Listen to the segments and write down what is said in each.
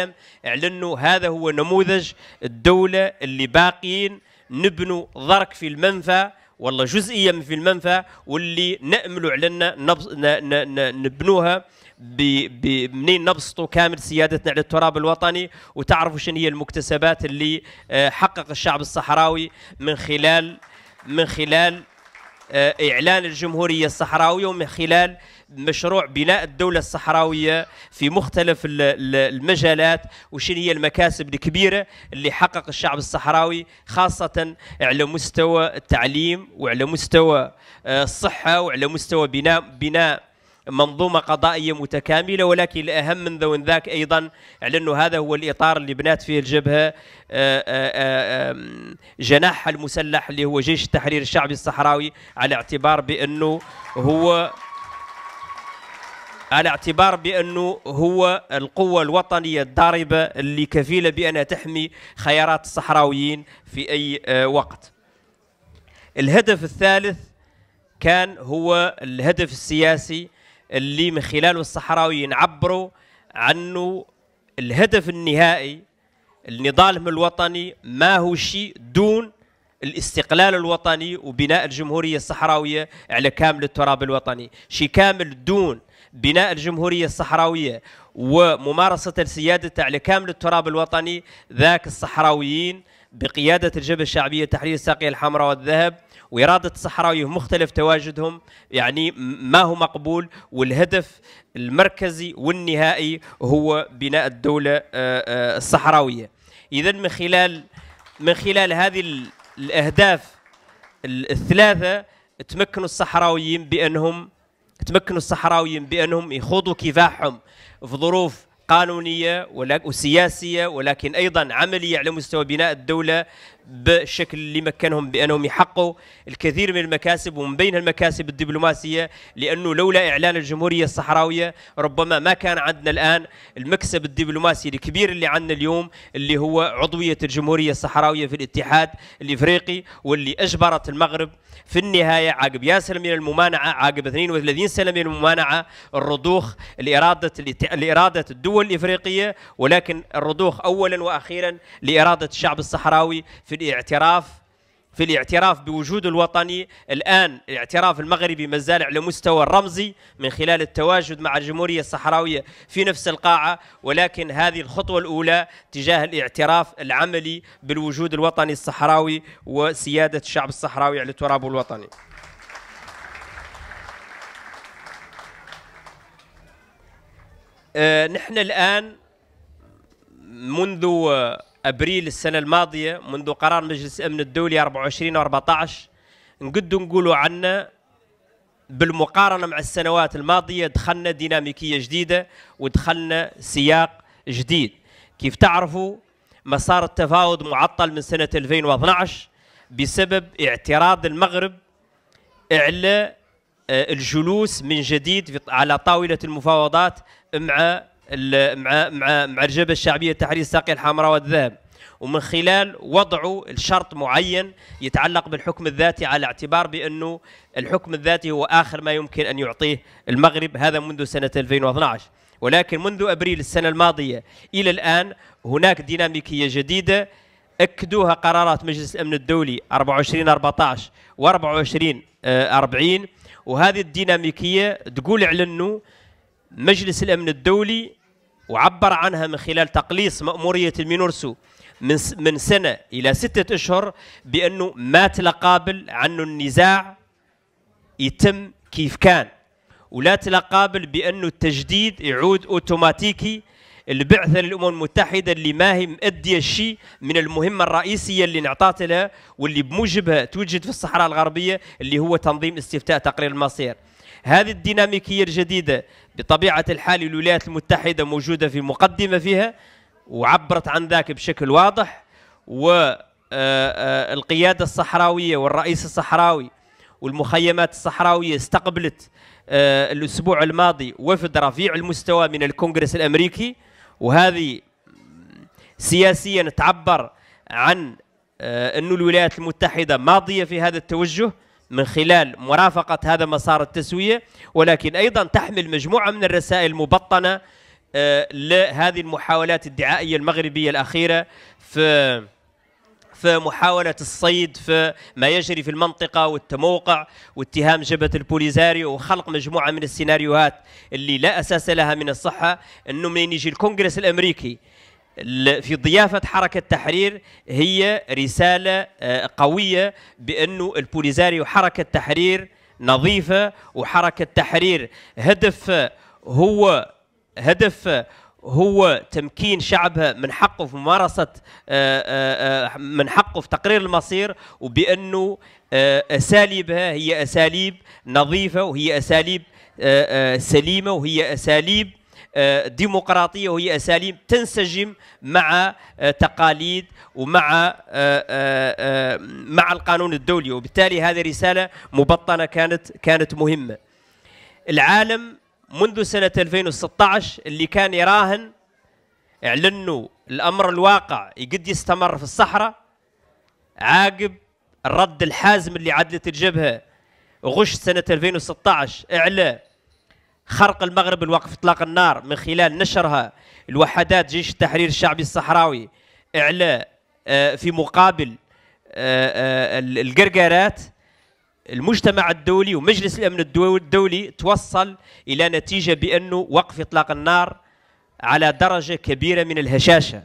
العالم انه هذا هو نموذج الدولة اللي باقيين نبنوا ضرك في المنفى والله جزئيا في المنفى واللي نأملوا علينا نبنوها منين نبسطوا كامل سيادتنا على التراب الوطني وتعرفوا شنو هي المكتسبات اللي آه، حقق الشعب الصحراوي من خلال من خلال آه، إعلان الجمهورية الصحراوية ومن خلال مشروع بناء الدولة الصحراوية في مختلف المجالات وشن هي المكاسب الكبيرة اللي حقق الشعب الصحراوي خاصة على مستوى التعليم وعلى مستوى آه، الصحة وعلى مستوى بناء بناء منظومة قضائية متكاملة ولكن الأهم من ذو ذاك أيضا على أنه هذا هو الإطار اللي بنات فيه الجبهة آه، آه، آه، جناحها المسلح اللي هو جيش التحرير الشعبي الصحراوي على اعتبار بأنه هو على اعتبار بانه هو القوه الوطنيه الضاربه اللي كفيله بانها تحمي خيارات الصحراويين في اي وقت. الهدف الثالث كان هو الهدف السياسي اللي من خلاله الصحراويين عبروا عنه الهدف النهائي لنضالهم الوطني ما هو شيء دون الاستقلال الوطني وبناء الجمهورية الصحراوية على كامل التراب الوطني شيء كامل دون بناء الجمهورية الصحراوية وممارسة السيادة على كامل التراب الوطني ذاك الصحراويين بقيادة الجبهة الشعبية تحرير الساقية الحمراء والذهب وإرادة الصحراويين مختلف تواجدهم يعني ما هو مقبول والهدف المركزي والنهائي هو بناء الدولة آه، آه، الصحراوية إذا من خلال من خلال هذه الأهداف الثلاثة تمكنوا الصحراويين بأنهم تمكنوا الصحراويين بأنهم يخوضوا كفاحهم في ظروف قانونيه وسياسيه ولكن ايضا عمليه على مستوى بناء الدوله بالشكل اللي مكنهم بانهم يحققوا الكثير من المكاسب ومن بين المكاسب الدبلوماسيه لانه لولا اعلان الجمهوريه الصحراويه ربما ما كان عندنا الان المكسب الدبلوماسي الكبير اللي عندنا اليوم اللي هو عضويه الجمهوريه الصحراويه في الاتحاد الافريقي واللي اجبرت المغرب في النهايه عقب ياسر من الممانعه عقب 32 سنه من الممانعه الرضوخ لاراده لاراده الدول الافريقيه ولكن الرضوخ اولا واخيرا لاراده الشعب الصحراوي في في الاعتراف في الاعتراف بوجود الوطني الآن الاعتراف المغربي ما زال على مستوى الرمزي من خلال التواجد مع الجمهورية الصحراوية في نفس القاعة ولكن هذه الخطوة الأولى تجاه الاعتراف العملي بالوجود الوطني الصحراوي وسيادة الشعب الصحراوي على ترابه الوطني آه، نحن الآن منذ ابريل السنه الماضيه منذ قرار مجلس الامن الدولي 24 و14 نقدو نقولوا عنا بالمقارنه مع السنوات الماضيه دخلنا ديناميكيه جديده ودخلنا سياق جديد كيف تعرفوا مسار التفاوض معطل من سنه 2012 بسبب اعتراض المغرب على آه، الجلوس من جديد على طاوله المفاوضات مع مع مع مع الجبهه الشعبيه تحرير الساقيه الحمراء والذهب ومن خلال وضعه الشرط معين يتعلق بالحكم الذاتي على اعتبار بانه الحكم الذاتي هو اخر ما يمكن ان يعطيه المغرب هذا منذ سنه 2012 ولكن منذ ابريل السنه الماضيه الى الان هناك ديناميكيه جديده اكدوها قرارات مجلس الامن الدولي 24 14 و 24 40 وهذه الديناميكيه تقول على انه مجلس الامن الدولي وعبر عنها من خلال تقليص مأمورية المينورسو من من سنة إلى ستة أشهر بأنه ما تلقابل عنه النزاع يتم كيف كان ولا تلقابل بأنه التجديد يعود أوتوماتيكي البعثة للأمم المتحدة اللي ما هي مأدية شيء من المهمة الرئيسية اللي انعطات لها واللي بموجبها توجد في الصحراء الغربية اللي هو تنظيم استفتاء تقرير المصير هذه الديناميكية الجديدة بطبيعة الحال الولايات المتحدة موجودة في مقدمة فيها وعبرت عن ذاك بشكل واضح والقيادة آه، آه، الصحراوية والرئيس الصحراوي والمخيمات الصحراوية استقبلت آه، الأسبوع الماضي وفد رفيع المستوى من الكونغرس الأمريكي وهذه سياسيا تعبر عن أن الولايات المتحدة ماضية في هذا التوجه من خلال مرافقة هذا مسار التسوية ولكن أيضا تحمل مجموعة من الرسائل المبطنة آه، لهذه المحاولات الدعائية المغربية الأخيرة في في محاولة الصيد في ما يجري في المنطقة والتموقع واتهام جبهة البوليزاريو وخلق مجموعة من السيناريوهات اللي لا أساس لها من الصحة أنه من يجي الكونغرس الأمريكي في ضيافة حركة تحرير هي رسالة آه، قوية بأنه البوليزاري وحركة تحرير نظيفة وحركة تحرير هدف هو هدف هو تمكين شعبها من حقه في ممارسة آه، آه، من حقه في تقرير المصير وبأنه أساليبها هي أساليب نظيفة وهي أساليب سليمة وهي أساليب آه، ديمقراطيه وهي اساليب تنسجم مع آه، تقاليد ومع آه، مع القانون الدولي وبالتالي هذه رساله مبطنه كانت كانت مهمه. العالم منذ سنه 2016 اللي كان يراهن على انه الامر الواقع يقد يستمر في الصحراء عاقب الرد الحازم اللي عدلت الجبهه غش سنه 2016 اعلى خرق المغرب لوقف اطلاق النار من خلال نشرها الوحدات جيش التحرير الشعبي الصحراوي اعلى آه، في مقابل آه، آه، القرقارات المجتمع الدولي ومجلس الامن الدولي توصل الى نتيجه بانه وقف اطلاق النار على درجه كبيره من الهشاشه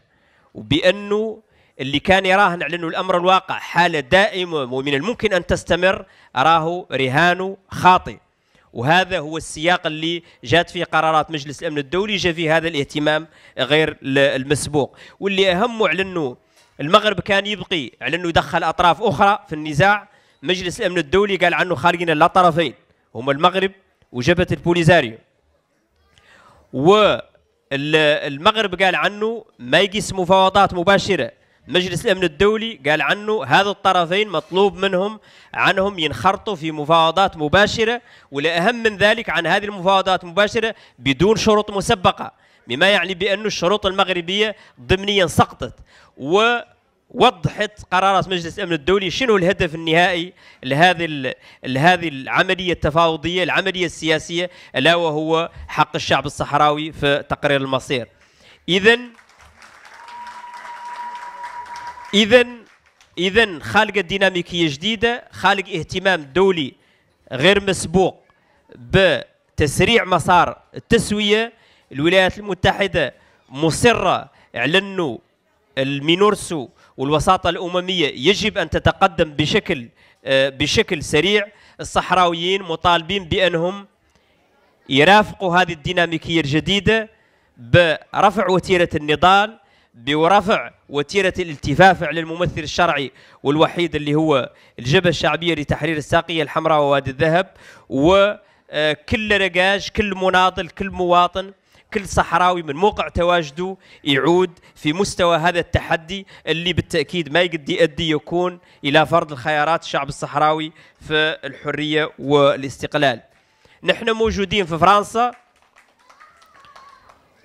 وبانه اللي كان يراهن على انه الامر الواقع حاله دائمه ومن الممكن ان تستمر راهو رهانه خاطئ وهذا هو السياق اللي جات فيه قرارات مجلس الامن الدولي جاء فيه هذا الاهتمام غير المسبوق واللي اهم على انه المغرب كان يبقي على انه يدخل اطراف اخرى في النزاع مجلس الامن الدولي قال عنه خارجين لا طرفين هما المغرب وجبهه البوليزاريو والمغرب قال عنه ما يقيس مفاوضات مباشره مجلس الأمن الدولي قال عنه هذا الطرفين مطلوب منهم عنهم ينخرطوا في مفاوضات مباشرة والأهم من ذلك عن هذه المفاوضات مباشرة بدون شروط مسبقة مما يعني بأن الشروط المغربية ضمنيا سقطت و وضحت قرارات مجلس الامن الدولي شنو الهدف النهائي لهذه لهذه العمليه التفاوضيه العمليه السياسيه الا وهو حق الشعب الصحراوي في تقرير المصير اذا اذا اذا خالقه ديناميكيه جديده خالق اهتمام دولي غير مسبوق بتسريع مسار التسويه الولايات المتحده مصره على انه المينورسو والوساطه الامميه يجب ان تتقدم بشكل آه، بشكل سريع الصحراويين مطالبين بانهم يرافقوا هذه الديناميكيه الجديده برفع وتيره النضال برفع وتيرة الالتفاف على الممثل الشرعي والوحيد اللي هو الجبهة الشعبية لتحرير الساقية الحمراء ووادي الذهب وكل رجاج كل مناضل كل مواطن كل صحراوي من موقع تواجده يعود في مستوى هذا التحدي اللي بالتأكيد ما يقدر يؤدي يكون إلى فرض الخيارات الشعب الصحراوي في الحرية والاستقلال نحن موجودين في فرنسا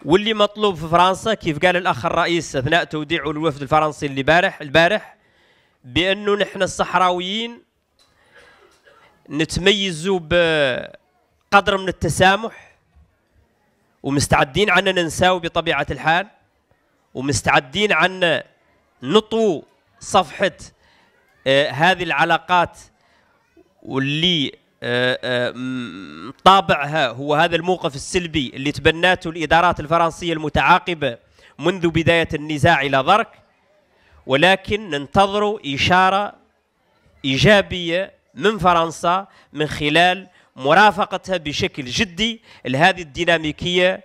واللي مطلوب في فرنسا كيف قال الاخ الرئيس اثناء توديعه للوفد الفرنسي اللي بارح البارح بانه نحن الصحراويين نتميزوا بقدر من التسامح ومستعدين عنا ننساو بطبيعه الحال ومستعدين عنا نطو صفحه آه، هذه العلاقات واللي طابعها هو هذا الموقف السلبي اللي تبناته الادارات الفرنسيه المتعاقبه منذ بدايه النزاع الى ضرك ولكن ننتظر اشاره ايجابيه من فرنسا من خلال مرافقتها بشكل جدي لهذه الديناميكيه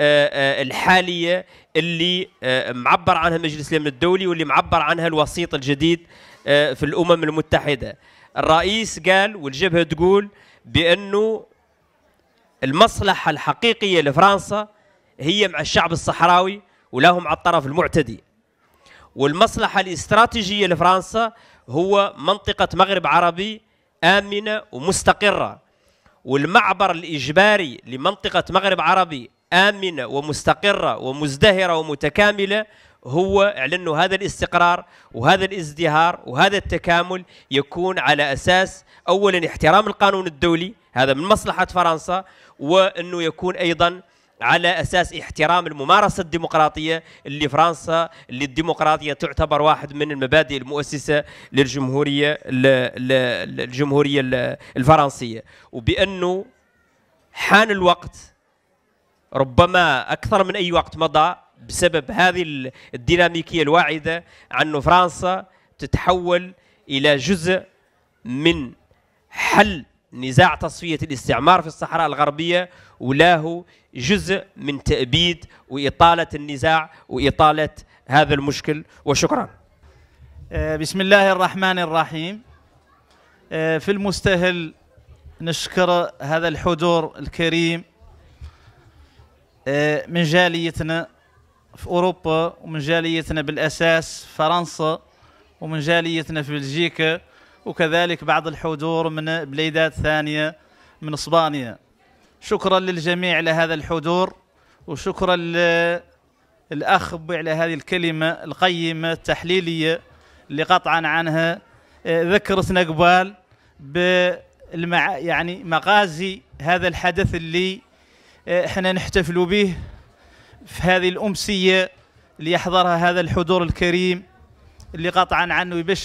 آه، آه، الحاليه اللي آه، معبر عنها مجلس الامن الدولي واللي معبر عنها الوسيط الجديد في الامم المتحده الرئيس قال والجبهة تقول بأنه المصلحة الحقيقية لفرنسا هي مع الشعب الصحراوي ولا على الطرف المعتدي والمصلحة الاستراتيجية لفرنسا هو منطقة مغرب عربي آمنة ومستقرة والمعبر الإجباري لمنطقة مغرب عربي آمنة ومستقرة ومزدهرة ومتكاملة هو اعلنوا انه هذا الاستقرار وهذا الازدهار وهذا التكامل يكون على اساس اولا احترام القانون الدولي هذا من مصلحه فرنسا وانه يكون ايضا على اساس احترام الممارسه الديمقراطيه اللي فرنسا اللي الديمقراطيه تعتبر واحد من المبادئ المؤسسه للجمهوريه الجمهوريه الفرنسيه وبانه حان الوقت ربما اكثر من اي وقت مضى بسبب هذه الديناميكية الواعدة عن فرنسا تتحول إلى جزء من حل نزاع تصفية الاستعمار في الصحراء الغربية وله جزء من تأبيد وإطالة النزاع وإطالة هذا المشكل وشكرا آه، بسم الله الرحمن الرحيم آه، في المستهل نشكر هذا الحضور الكريم آه، من جاليتنا في اوروبا ومن جاليتنا بالاساس فرنسا ومن جاليتنا في بلجيكا وكذلك بعض الحضور من بليدات ثانيه من اسبانيا شكرا للجميع على هذا الحضور وشكرا للاخ على هذه الكلمه القيمه التحليليه اللي قطعا عنها ذكرتنا قبال بالمع يعني مغازي هذا الحدث اللي احنا نحتفل به في هذه الأمسية ليحضرها هذا الحضور الكريم اللي قطعا عنه يبشر